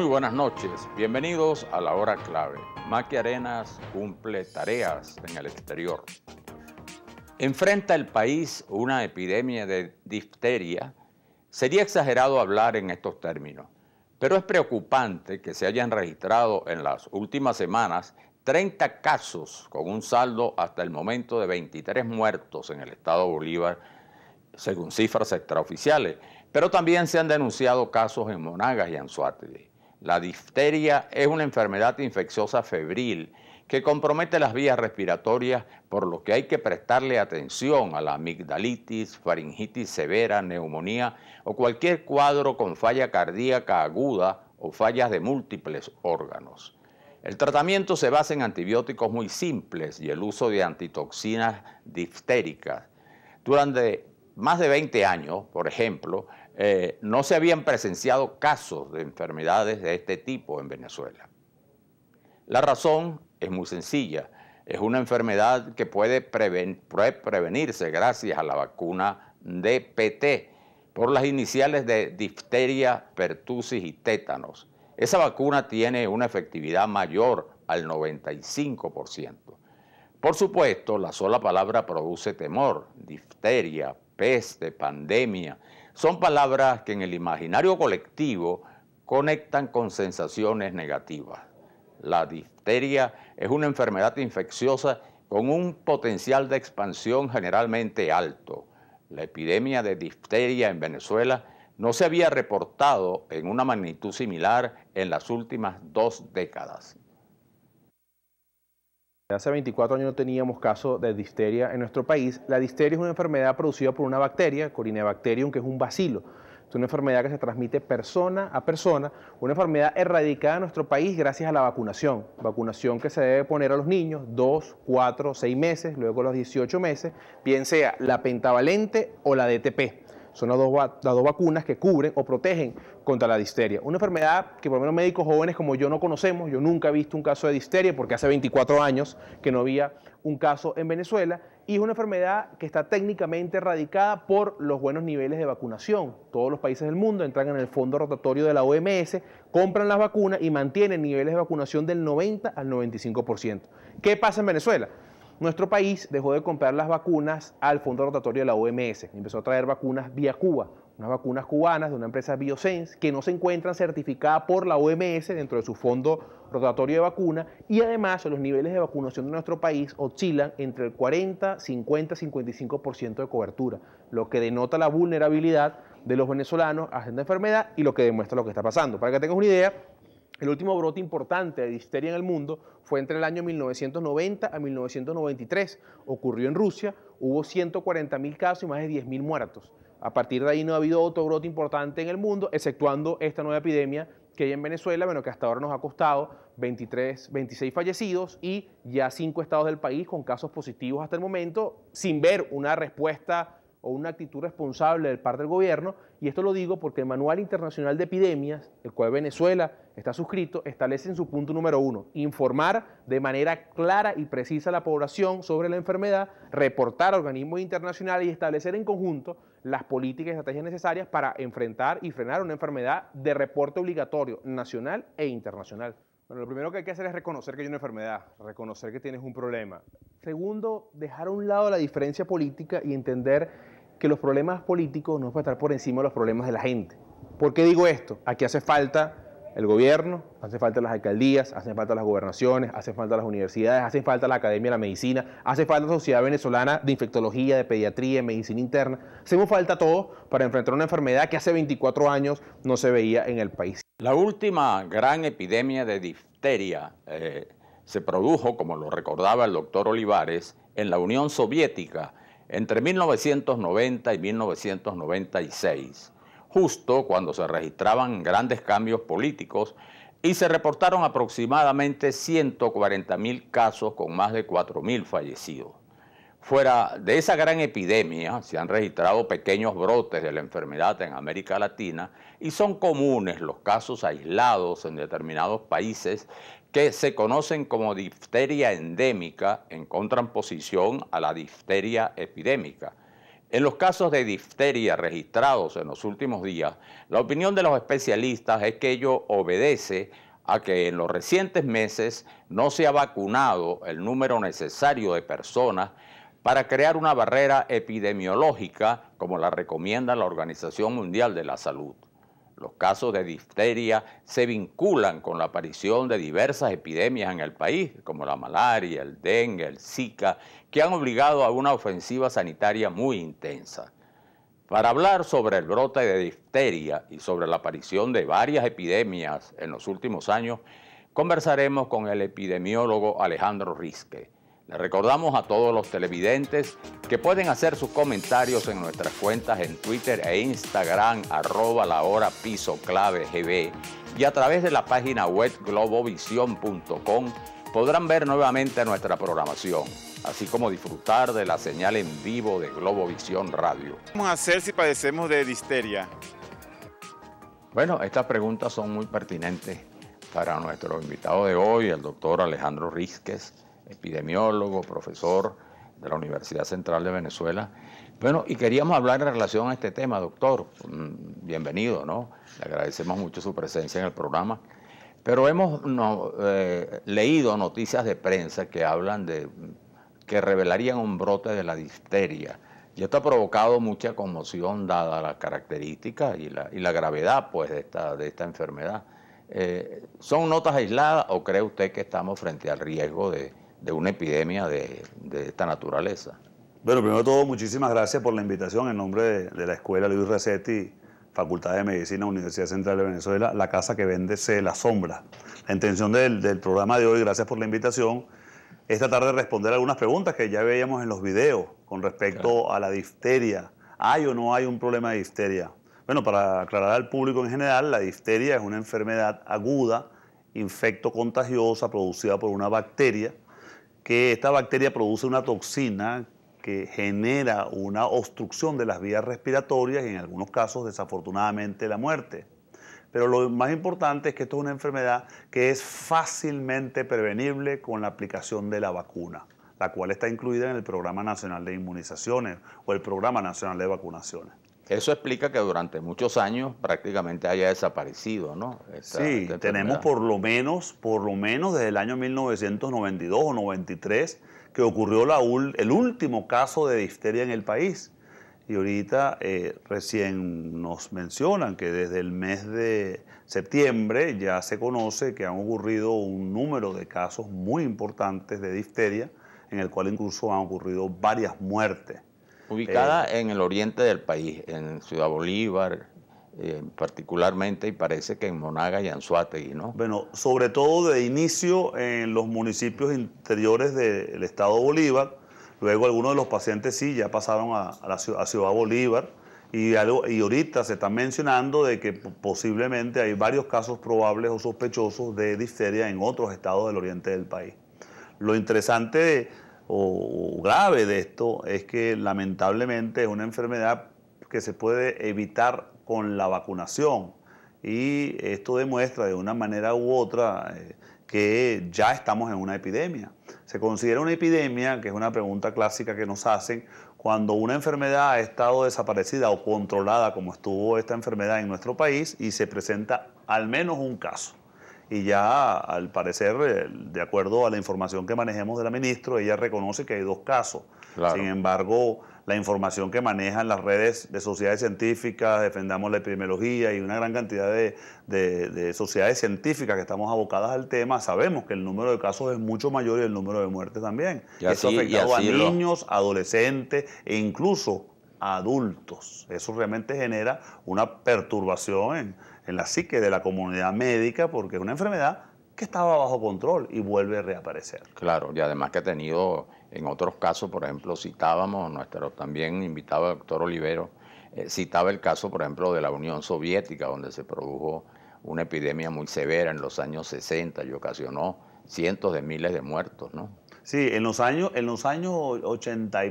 Muy buenas noches, bienvenidos a la hora clave. Maqui Arenas cumple tareas en el exterior. Enfrenta el país una epidemia de difteria. Sería exagerado hablar en estos términos, pero es preocupante que se hayan registrado en las últimas semanas 30 casos con un saldo hasta el momento de 23 muertos en el estado de Bolívar, según cifras extraoficiales, pero también se han denunciado casos en Monagas y Anzuategui. La difteria es una enfermedad infecciosa febril que compromete las vías respiratorias, por lo que hay que prestarle atención a la amigdalitis, faringitis severa, neumonía o cualquier cuadro con falla cardíaca aguda o fallas de múltiples órganos. El tratamiento se basa en antibióticos muy simples y el uso de antitoxinas diftericas. Durante más de 20 años, por ejemplo, eh, no se habían presenciado casos de enfermedades de este tipo en Venezuela. La razón es muy sencilla. Es una enfermedad que puede, prevenirse gracias a la vacuna DPT por las iniciales de difteria, pertusis y tétanos. Esa vacuna tiene una efectividad mayor al 95%. Por supuesto, la sola palabra produce temor, difteria, peste, pandemia, son palabras que en el imaginario colectivo conectan con sensaciones negativas. La difteria es una enfermedad infecciosa con un potencial de expansión generalmente alto. La epidemia de difteria en Venezuela no se había reportado en una magnitud similar en las últimas dos décadas. Hace 24 años no teníamos caso de disteria en nuestro país. La disteria es una enfermedad producida por una bacteria, Corinebacterium, que es un bacilo. Es una enfermedad que se transmite persona a persona, una enfermedad erradicada en nuestro país gracias a la vacunación. Vacunación que se debe poner a los niños 2, 4, 6 meses, luego los 18 meses, bien sea la pentavalente o la DTP son las dos, vacunas que cubren o protegen contra la disteria. Una enfermedad que por lo menos médicos jóvenes como yo no conocemos, yo nunca he visto un caso de disteria porque hace 24 años que no había un caso en Venezuela y es una enfermedad que está técnicamente erradicada por los buenos niveles de vacunación. Todos los países del mundo entran en el fondo rotatorio de la OMS, compran las vacunas y mantienen niveles de vacunación del 90 al 95%. ¿Qué pasa en Venezuela? nuestro país dejó de comprar las vacunas al fondo rotatorio de la OMS empezó a traer vacunas vía Cuba, unas vacunas cubanas de una empresa Biosense que no se encuentran certificadas por la OMS dentro de su fondo rotatorio de vacuna y además los niveles de vacunación de nuestro país oscilan entre el 40, 50, 55% de cobertura, lo que denota la vulnerabilidad de los venezolanos a esta enfermedad y lo que demuestra lo que está pasando. Para que tengas una idea, el último brote importante de histeria en el mundo fue entre el año 1990 a 1993. Ocurrió en Rusia, hubo 140.000 casos y más de 10.000 muertos. A partir de ahí no ha habido otro brote importante en el mundo, exceptuando esta nueva epidemia que hay en Venezuela, bueno, que hasta ahora nos ha costado 23, 26 fallecidos y ya cinco estados del país con casos positivos hasta el momento, sin ver una respuesta o una actitud responsable del par del gobierno, y esto lo digo porque el Manual Internacional de Epidemias, el cual Venezuela está suscrito, establece en su punto número uno, informar de manera clara y precisa a la población sobre la enfermedad, reportar a organismos internacionales y establecer en conjunto las políticas y estrategias necesarias para enfrentar y frenar una enfermedad de reporte obligatorio nacional e internacional. Bueno, lo primero que hay que hacer es reconocer que hay una enfermedad, reconocer que tienes un problema. Segundo, dejar a un lado la diferencia política y entender que los problemas políticos no a estar por encima de los problemas de la gente. ¿Por qué digo esto? Aquí hace falta el gobierno, hace falta las alcaldías, hace falta las gobernaciones, hace falta las universidades, hace falta la Academia de la Medicina, hace falta la Sociedad Venezolana de Infectología, de Pediatría, de Medicina Interna. Hacemos falta todo para enfrentar una enfermedad que hace 24 años no se veía en el país. La última gran epidemia de difteria eh, se produjo, como lo recordaba el doctor Olivares, en la Unión Soviética entre 1990 y 1996, justo cuando se registraban grandes cambios políticos y se reportaron aproximadamente 140.000 casos con más de 4.000 fallecidos. Fuera de esa gran epidemia, se han registrado pequeños brotes de la enfermedad en América Latina y son comunes los casos aislados en determinados países que se conocen como difteria endémica en contraposición a la difteria epidémica. En los casos de difteria registrados en los últimos días, la opinión de los especialistas es que ello obedece a que en los recientes meses no se ha vacunado el número necesario de personas para crear una barrera epidemiológica como la recomienda la Organización Mundial de la Salud. Los casos de difteria se vinculan con la aparición de diversas epidemias en el país, como la malaria, el dengue, el zika, que han obligado a una ofensiva sanitaria muy intensa. Para hablar sobre el brote de difteria y sobre la aparición de varias epidemias en los últimos años, conversaremos con el epidemiólogo Alejandro Risque recordamos a todos los televidentes que pueden hacer sus comentarios en nuestras cuentas en Twitter e Instagram, arroba la hora piso clave GB, y a través de la página web globovisión.com podrán ver nuevamente nuestra programación, así como disfrutar de la señal en vivo de Globovisión Radio. ¿Qué vamos a hacer si padecemos de disteria? Bueno, estas preguntas son muy pertinentes para nuestro invitado de hoy, el doctor Alejandro Rizquez epidemiólogo, profesor de la Universidad Central de Venezuela. Bueno, y queríamos hablar en relación a este tema, doctor. Mm, bienvenido, ¿no? Le agradecemos mucho su presencia en el programa. Pero hemos eh, leído noticias de prensa que hablan de que revelarían un brote de la disteria. Y esto ha provocado mucha conmoción dada las características y la, gravedad pues, de, esta, de esta enfermedad. Eh, ¿Son notas aisladas o cree usted que estamos frente al riesgo de, de una epidemia de, esta naturaleza. Bueno, primero de todo, muchísimas gracias por la invitación en nombre de, la Escuela Luis Recetti, Facultad de Medicina, Universidad Central de Venezuela, la casa que vende se la sombra. La intención del, programa de hoy, gracias por la invitación, es tratar de responder algunas preguntas que ya veíamos en los videos con respecto a la difteria. ¿Hay o no hay un problema de difteria? Bueno, para aclarar al público en general, la difteria es una enfermedad aguda, infecto contagiosa, producida por una bacteria que esta bacteria produce una toxina que genera una obstrucción de las vías respiratorias y en algunos casos desafortunadamente la muerte. Pero lo más importante es que esto es una enfermedad que es fácilmente prevenible con la aplicación de la vacuna, la cual está incluida en el Programa Nacional de Inmunizaciones o el Programa Nacional de Vacunaciones. Eso explica que durante muchos años prácticamente haya desaparecido, ¿no? sí, tenemos por lo menos, por lo menos desde el año 1992 o 93 que ocurrió el último caso de difteria en el país. Y ahorita eh, recién nos mencionan que desde el mes de septiembre ya se conoce que han ocurrido un número de casos muy importantes de difteria en el cual incluso han ocurrido varias muertes. Ubicada eh, en el oriente del país, en Ciudad Bolívar, eh, particularmente, y parece que en Monaga y Anzuategui, ¿no? Bueno, sobre todo de inicio en los municipios interiores del estado Bolívar, luego algunos de los pacientes sí ya pasaron a, a Ciudad Bolívar, y, algo, y ahorita se está mencionando de que posiblemente hay varios casos probables o sospechosos de difteria en otros estados del oriente del país. Lo interesante de o grave de esto es que lamentablemente es una enfermedad que se puede evitar con la vacunación y esto demuestra de una manera u otra eh, que ya estamos en una epidemia. Se considera una epidemia, que es una pregunta clásica que nos hacen, cuando una enfermedad ha estado desaparecida o controlada como estuvo esta enfermedad en nuestro país y se presenta al menos un caso y ya al parecer, de acuerdo a la información que manejemos de la ministra, ella reconoce que hay dos casos. Sin embargo, la información que manejan las redes de sociedades científicas, defendamos la epidemiología y una gran cantidad de, sociedades científicas que estamos abocadas al tema, sabemos que el número de casos es mucho mayor y el número de muertes también. Y Eso ha afectado a niños, adolescentes e incluso adultos. Eso realmente genera una perturbación en, la psique de la comunidad médica porque es una enfermedad que estaba bajo control y vuelve a reaparecer. Claro, y además que ha tenido en otros casos, por ejemplo, citábamos, nuestro también invitado doctor Olivero, eh, citaba el caso, por ejemplo, de la Unión Soviética, donde se produjo una epidemia muy severa en los años 60 y ocasionó cientos de miles de muertos, ¿no? Sí, en los años, en los años 80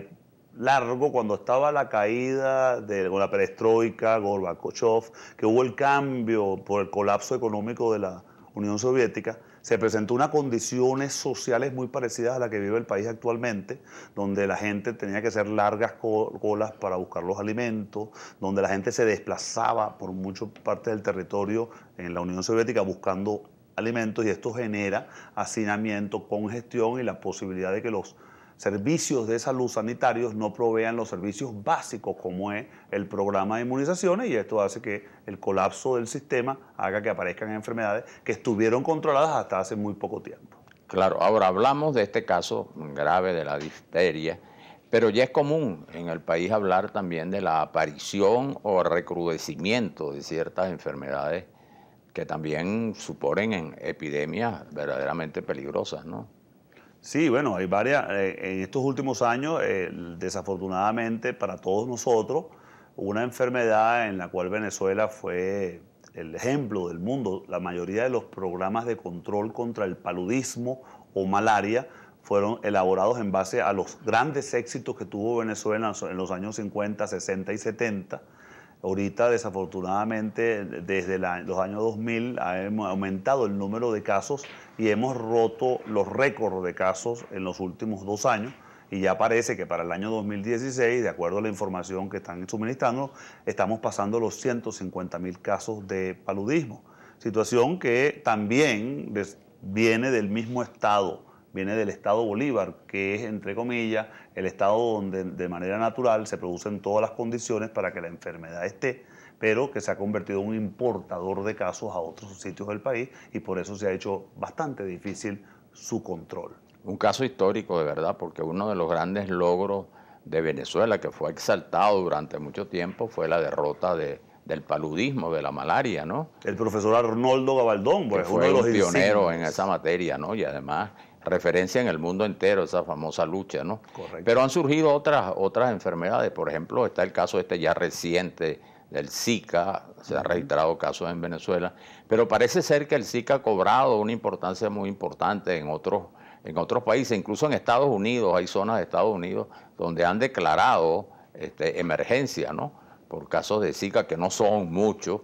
largo cuando estaba la caída de la perestroika, Gorbachev, que hubo el cambio por el colapso económico de la Unión Soviética, se presentó unas condiciones sociales muy parecidas a las que vive el país actualmente, donde la gente tenía que hacer largas colas para buscar los alimentos, donde la gente se desplazaba por muchas parte del territorio en la Unión Soviética buscando alimentos y esto genera hacinamiento, congestión y la posibilidad de que los servicios de salud sanitarios no provean los servicios básicos como es el programa de inmunizaciones y esto hace que el colapso del sistema haga que aparezcan enfermedades que estuvieron controladas hasta hace muy poco tiempo. Claro, ahora hablamos de este caso grave de la difteria, pero ya es común en el país hablar también de la aparición o recrudecimiento de ciertas enfermedades que también suponen epidemias verdaderamente peligrosas, ¿no? Sí, bueno, hay varias. Eh, en estos últimos años, eh, desafortunadamente para todos nosotros, una enfermedad en la cual Venezuela fue el ejemplo del mundo. La mayoría de los programas de control contra el paludismo o malaria fueron elaborados en base a los grandes éxitos que tuvo Venezuela en los años 50, 60 y 70 Ahorita, desafortunadamente, desde los años 2000 hemos aumentado el número de casos y hemos roto los récords de casos en los últimos dos años. Y ya parece que para el año 2016, de acuerdo a la información que están suministrando, estamos pasando los 150 mil casos de paludismo. Situación que también pues, viene del mismo estado viene del estado Bolívar, que es, entre comillas, el estado donde de manera natural se producen todas las condiciones para que la enfermedad esté, pero que se ha convertido en un importador de casos a otros sitios del país y por eso se ha hecho bastante difícil su control. Un caso histórico, de verdad, porque uno de los grandes logros de Venezuela, que fue exaltado durante mucho tiempo, fue la derrota del paludismo, de la malaria, ¿no? El profesor Arnoldo Gabaldón, pues, fue uno de los pioneros en esa materia, ¿no? Y además referencia en el mundo entero, esa famosa lucha, ¿no? Correcto. Pero han surgido otras, otras enfermedades, por ejemplo, está el caso este ya reciente del Zika, se han registrado casos en Venezuela, pero parece ser que el Zika ha cobrado una importancia muy importante en otros, en otros países, incluso en Estados Unidos, hay zonas de Estados Unidos donde han declarado este, emergencia, ¿no? Por casos de Zika que no son muchos,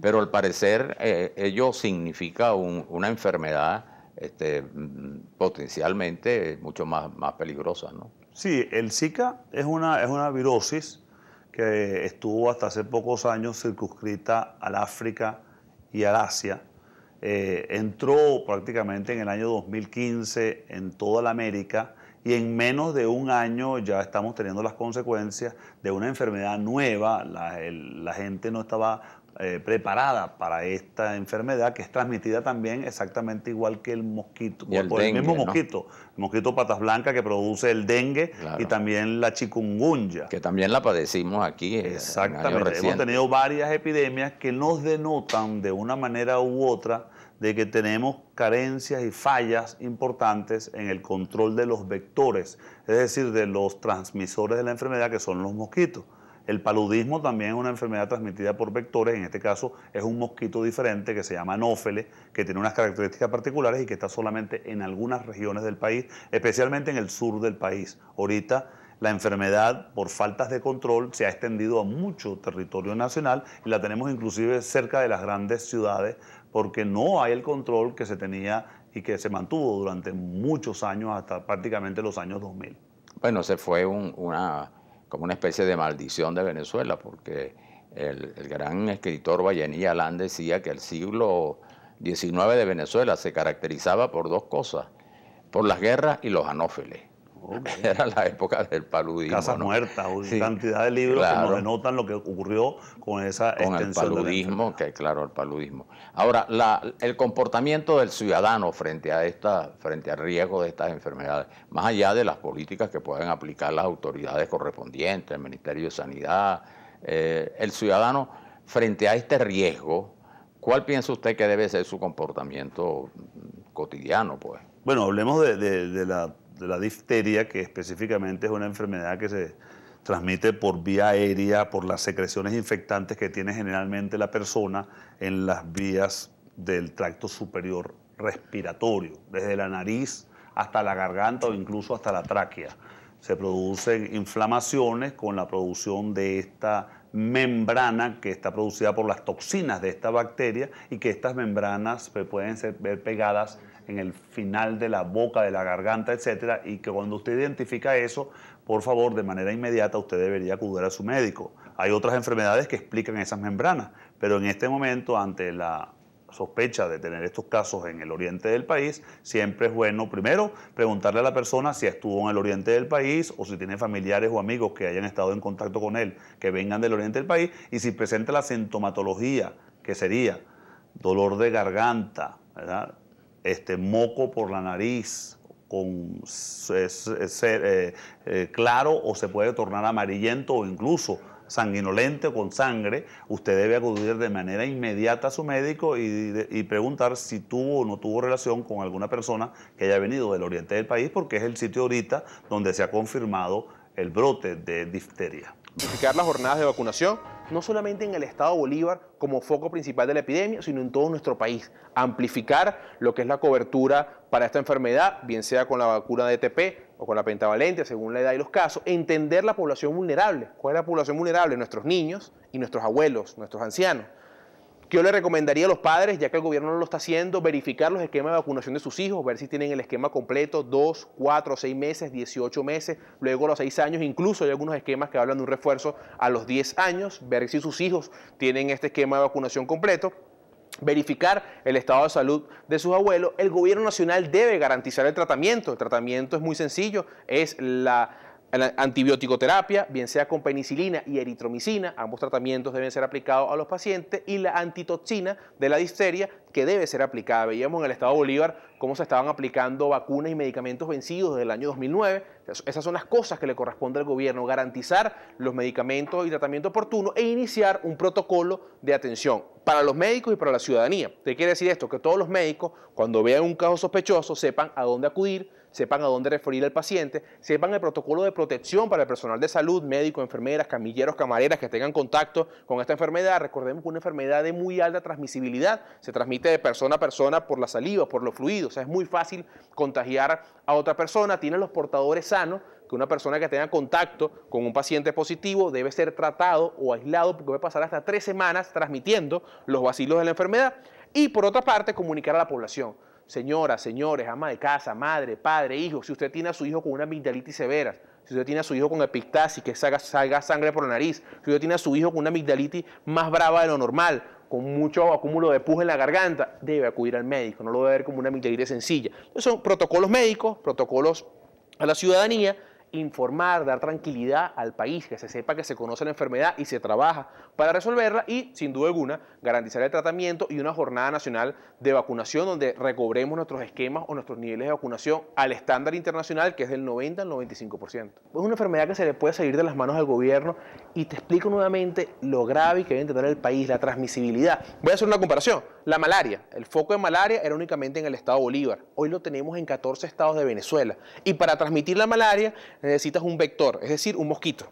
pero al parecer eh, ello significa una enfermedad este, mm, potencialmente mucho más, más peligrosas. ¿no? Sí, el Zika es una, es una virosis que estuvo hasta hace pocos años circunscrita al África y al Asia. Eh, entró prácticamente en el año 2015 en toda la América y en menos de un año ya estamos teniendo las consecuencias de una enfermedad nueva. La, la gente no estaba eh, preparada para esta enfermedad que es transmitida también exactamente igual que el mosquito, el por el mismo mosquito, el mosquito patas blancas que produce el dengue y también la chikungunya. Que también la padecimos aquí. Eh, exactamente, hemos tenido varias epidemias que nos denotan de una manera u otra de que tenemos carencias y fallas importantes en el control de los vectores, es decir, de los transmisores de la enfermedad que son los mosquitos. El paludismo también es una enfermedad transmitida por vectores, en este caso es un mosquito diferente que se llama anófele, que tiene unas características particulares y que está solamente en algunas regiones del país, especialmente en el sur del país. Ahorita la enfermedad por faltas de control se ha extendido a mucho territorio nacional y la tenemos inclusive cerca de las grandes ciudades porque no hay el control que se tenía y que se mantuvo durante muchos años hasta prácticamente los años 2000. Bueno, se fue una como una especie de maldición de Venezuela, porque el, gran escritor Vallenilla Alán decía que el siglo XIX de Venezuela se caracterizaba por dos cosas, por las guerras y los anófeles. Era la época del paludismo. Casa Muerta una cantidad de libros que nos denotan lo que ocurrió con esa con el paludismo, que claro, el paludismo. Ahora, el comportamiento del ciudadano frente a esta, frente al riesgo de estas enfermedades, más allá de las políticas que pueden aplicar las autoridades correspondientes, el Ministerio de Sanidad, eh, el ciudadano frente a este riesgo, ¿cuál piensa usted que debe ser su comportamiento cotidiano, pues? Bueno, hablemos de la de la difteria, que específicamente es una enfermedad que se transmite por vía aérea, por las secreciones infectantes que tiene generalmente la persona en las vías del tracto superior respiratorio, desde la nariz hasta la garganta o incluso hasta la tráquea. Se producen inflamaciones con la producción de esta membrana que está producida por las toxinas de esta bacteria y que estas membranas pues, pueden ser, ver pegadas en el final de la boca, de la garganta, etcétera, y que cuando usted identifica eso, por favor, de manera inmediata usted debería acudir a su médico. Hay otras enfermedades que explican esas membranas, pero en este momento, ante la sospecha de tener estos casos en el oriente del país, siempre es bueno primero preguntarle a la persona si estuvo en el oriente del país o si tiene familiares o amigos que hayan estado en contacto con él, que vengan del oriente del país, y si presenta la sintomatología, que sería dolor de garganta, ¿verdad? este, moco por la nariz, con eh, eh, claro o se puede tornar amarillento o incluso sanguinolento con sangre, usted debe acudir de manera inmediata a su médico y, y, preguntar si tuvo o no tuvo relación con alguna persona que haya venido del oriente del país, porque es el sitio ahorita donde se ha confirmado el brote de difteria. Verificar las jornadas de vacunación no solamente en el Estado Bolívar como foco principal de la epidemia, sino en todo nuestro país. Amplificar lo que es la cobertura para esta enfermedad, bien sea con la vacuna de ETP o con la pentavalente, según la edad y los casos. Entender la población vulnerable. ¿Cuál es la población vulnerable? Nuestros niños y nuestros abuelos, nuestros ancianos yo le recomendaría a los padres, ya que el gobierno no lo está haciendo, verificar los esquemas de vacunación de sus hijos, ver si tienen el esquema completo, 2, 4, seis meses, 18 meses, luego los seis años, incluso hay algunos esquemas que hablan de un refuerzo a los 10 años, ver si sus hijos tienen este esquema de vacunación completo verificar el estado de salud de sus abuelos, el gobierno nacional debe garantizar el tratamiento. El tratamiento es muy sencillo, es la Antibiótico-terapia, bien sea con penicilina y eritromicina, ambos tratamientos deben ser aplicados a los pacientes, y la antitoxina de la disteria, que debe ser aplicada. Veíamos en el Estado Bolívar cómo se estaban aplicando vacunas y medicamentos vencidos desde el año 2009. Esas son las cosas que le corresponde al gobierno, garantizar los medicamentos y tratamiento oportuno e iniciar un protocolo de atención para los médicos y para la ciudadanía. ¿Qué quiere decir esto? Que todos los médicos, cuando vean un caso sospechoso, sepan a dónde acudir, sepan a dónde referir al paciente, sepan el protocolo de protección para el personal de salud, médicos, enfermeras, camilleros, camareras que tengan contacto con esta enfermedad. Recordemos que una enfermedad de muy alta transmisibilidad se transmite de persona a persona por la saliva, por los fluidos. es muy fácil contagiar a otra persona. Tiene los portadores sanos, que una persona que tenga contacto con un paciente positivo debe ser tratado o aislado porque puede pasar hasta tres semanas transmitiendo los vacilos de la enfermedad. Y por otra parte, comunicar a la población. Señoras, señores, ama de casa, madre, padre, hijo, si usted tiene a su hijo con una amigdalitis severa, si usted tiene a su hijo con epistasis, que salga, salga, sangre por la nariz, si usted tiene a su hijo con una amigdalitis más brava de lo normal, con mucho acúmulo de pus en la garganta, debe acudir al médico, no lo debe ver como una amigdalitis sencilla. son protocolos médicos, protocolos a la ciudadanía, informar, dar tranquilidad al país, que se sepa que se conoce la enfermedad y se trabaja para resolverla y, sin duda alguna, garantizar el tratamiento y una jornada nacional de vacunación donde recobremos nuestros esquemas o nuestros niveles de vacunación al estándar internacional que es del 90 al 95%. Es una enfermedad que se le puede salir de las manos al gobierno y te explico nuevamente lo grave que debe tener el país, la transmisibilidad. Voy a hacer una comparación la malaria. El foco de malaria era únicamente en el estado Bolívar. Hoy lo tenemos en 14 estados de Venezuela. Y para transmitir la malaria necesitas un vector, es decir, un mosquito.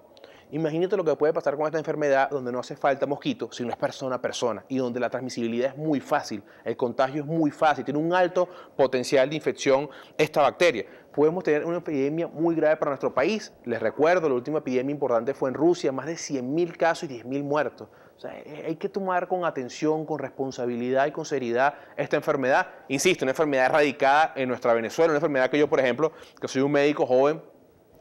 Imagínate lo que puede pasar con esta enfermedad donde no hace falta mosquito, sino es persona a persona y donde la transmisibilidad es muy fácil, el contagio es muy fácil, tiene un alto potencial de infección esta bacteria. Podemos tener una epidemia muy grave para nuestro país. Les recuerdo, la última epidemia importante fue en Rusia, más de 100.000 casos y 10.000 muertos. Eh, hay que tomar con atención, con responsabilidad y con seriedad esta enfermedad. Insisto, una enfermedad radicada en nuestra Venezuela, una enfermedad que yo, por ejemplo, que soy un médico joven,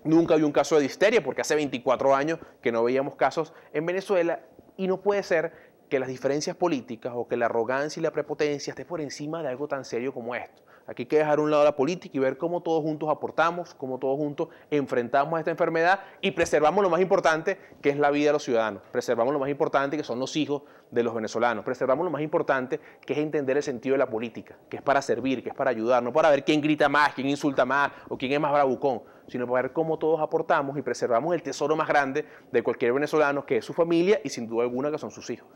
nunca vi un caso de histeria, porque hace 24 años que no veíamos casos en Venezuela, y no puede ser que las diferencias políticas o que la arrogancia y la prepotencia esté por encima de algo tan serio como esto. Aquí hay que dejar un lado la política y ver cómo todos juntos aportamos, cómo todos juntos enfrentamos a esta enfermedad y preservamos lo más importante, que es la vida de los ciudadanos. Preservamos lo más importante, que son los hijos de los venezolanos. Preservamos lo más importante, que es entender el sentido de la política, que es para servir, que es para ayudar, no para ver quién grita más, quién insulta más o quién es más bravucón, sino para ver cómo todos aportamos y preservamos el tesoro más grande de cualquier venezolano, que es su familia y sin duda alguna que son sus hijos.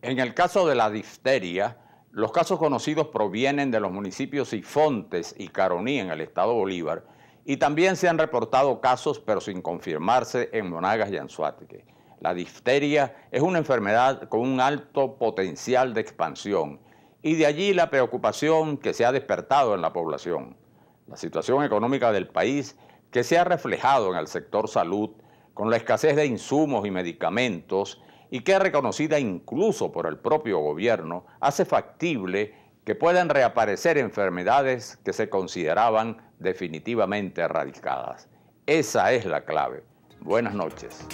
En el caso de la difteria, los casos conocidos provienen de los municipios Sifontes y Caroní en el estado Bolívar y también se han reportado casos, pero sin confirmarse, en Monagas y Anzuatique. La difteria es una enfermedad con un alto potencial de expansión y de allí la preocupación que se ha despertado en la población. La situación económica del país que se ha reflejado en el sector salud con la escasez de insumos y medicamentos y que reconocida incluso por el propio gobierno, hace factible que puedan reaparecer enfermedades que se consideraban definitivamente erradicadas. Esa es la clave. Buenas noches.